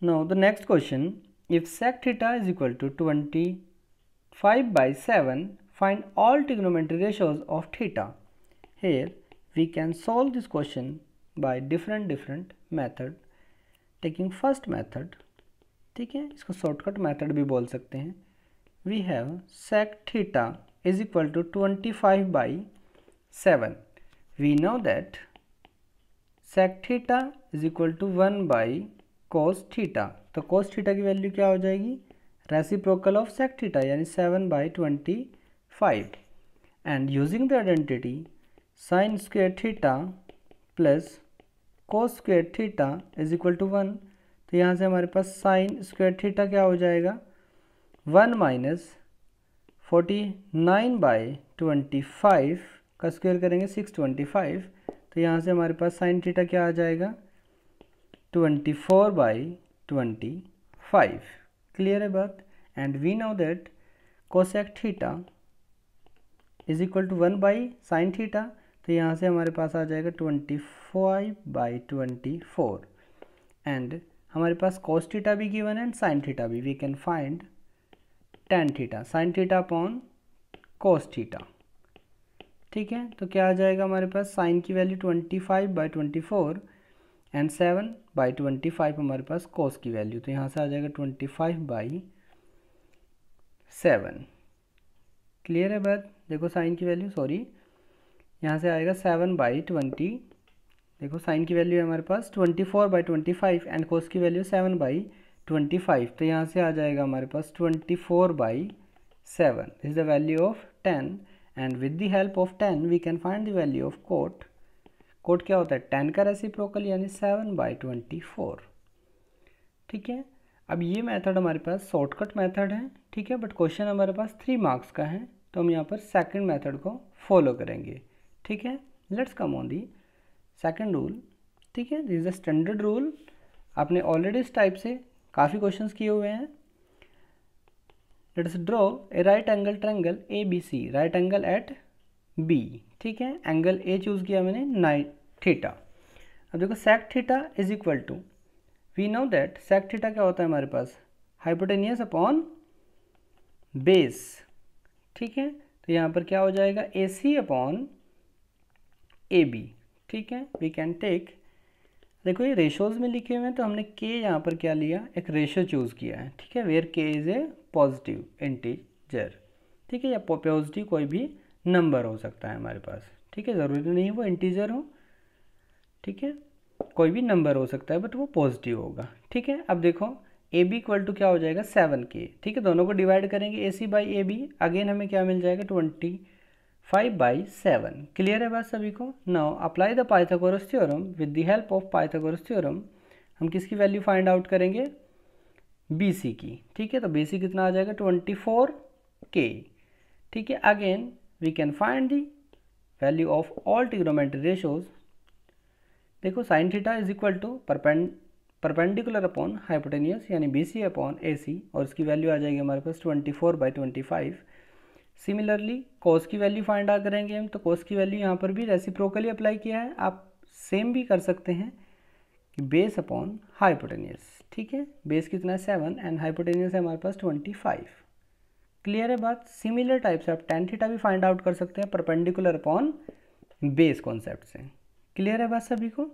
Now the next question, if sec theta is equal to 25 by 7, find all trigonometry ratios of theta. Here we can solve this question by different different method. Taking first method, ठीक है इसको shortcut method भी बोल सकते हैं sec theta is equal to 25 by 7. We know that sec theta is equal to 1 by cos theta तो cos theta की value क्या हो जाएगी रेसिप्रोकल ऑफ सेक थीटा यानी seven by twenty five and using the identity sine square theta plus cos square theta is equal to one तो यहाँ से हमारे पास साइन स्क्वेयर थीटा क्या हो जाएगा one minus forty nine by twenty five का स्क्वेयर करेंगे सिक्स ट्वेंटी फाइव तो यहाँ से हमारे पास साइन थीटा क्या आ जाएगा twenty four by twenty five clear है बात and we know that cosec theta is equal to one by sine theta तो यहाँ से हमारे पास आ जाएगा twenty five by twenty four and हमारे पास कोस थीटा भी गिवन है एंड साइन थीटा भी we can find tan theta sine theta upon cos theta ठीक है तो क्या आ जाएगा हमारे पास साइन की value twenty five by twenty four and seven by twenty five हमारे पास कॉस की वैल्यू तो यहाँ से आ जाएगा twenty five by seven clear है बात देखो साइन की वैल्यू सॉरी यहाँ से आएगा सेवन बाई ट्वेंटी देखो साइन की वैल्यू है हमारे पास twenty four by twenty five and cos की value seven by twenty five तो यहाँ से आ जाएगा हमारे पास twenty four by seven is the value of tan and with the help of tan we can find the value of cot कोड क्या होता है टेन का रेसिप्रोकल यानी सेवन बाई ट्वेंटी फोर ठीक है अब ये मेथड हमारे पास शॉर्टकट मेथड है ठीक है बट क्वेश्चन हमारे पास थ्री मार्क्स का है तो हम यहाँ पर सेकंड मेथड को फॉलो करेंगे ठीक है let's come on the second rule ठीक है this is the standard rule आपने ऑलरेडी इस टाइप से काफ़ी क्वेश्चंस किए हुए हैं let's draw a right angle triangle A B C right angle at B ठीक है एंगल ए चूज़ किया मैंने नाइन थीटा अब देखो sec theta is equal to we know that sec theta क्या होता है हमारे पास हाइपोटेनियस अपॉन बेस ठीक है तो यहाँ पर क्या हो जाएगा ए सी अपॉन ए बी ठीक है वी कैन टेक देखो ये रेशोज में लिखे हुए हैं तो हमने के यहाँ पर क्या लिया एक रेशो चूज़ किया है ठीक है वेयर के इज़ ए पॉजिटिव इंटीजर ठीक है या पॉजिटिव कोई भी नंबर हो सकता है हमारे पास ठीक है ज़रूरी तो नहीं वो इंटीजर हो ठीक है कोई भी नंबर हो सकता है बट वो पॉजिटिव होगा ठीक है अब देखो ए बी इक्वल टू क्या हो जाएगा सेवन के ठीक है दोनों को डिवाइड करेंगे A C by A B again हमें क्या मिल जाएगा twenty five by seven clear है बात सभी को now apply the Pythagoras theorem with the help of Pythagoras theorem हम किसकी वैल्यू फाइंड आउट करेंगे बी सी की ठीक है तो बी सी कितना आ जाएगा ट्वेंटी फोर के ठीक है again we can find the value of all trigonometry ratios देखो sine theta is equal to perpendicular upon hypotenuse यानी B C upon A C और इसकी वैल्यू आ जाएगी हमारे पास twenty four by twenty five similarly cos की value find out करेंगे हम तो कोस की वैल्यू यहाँ पर भी रेसिप्रोकली अप्लाई किया है आप सेम भी कर सकते हैं कि बेस अपॉन हाइपोटेनियस ठीक है बेस कितना है सेवन एंड हाइपोटेनियस है हमारे पास ट्वेंटी फाइव क्लियर है बात सिमिलर टाइप से आप टेन थीटा भी फाइंड आउट कर सकते हैं परपेंडिकुलर अपॉन बेस कॉन्सेप्ट से क्लियर है बात सभी को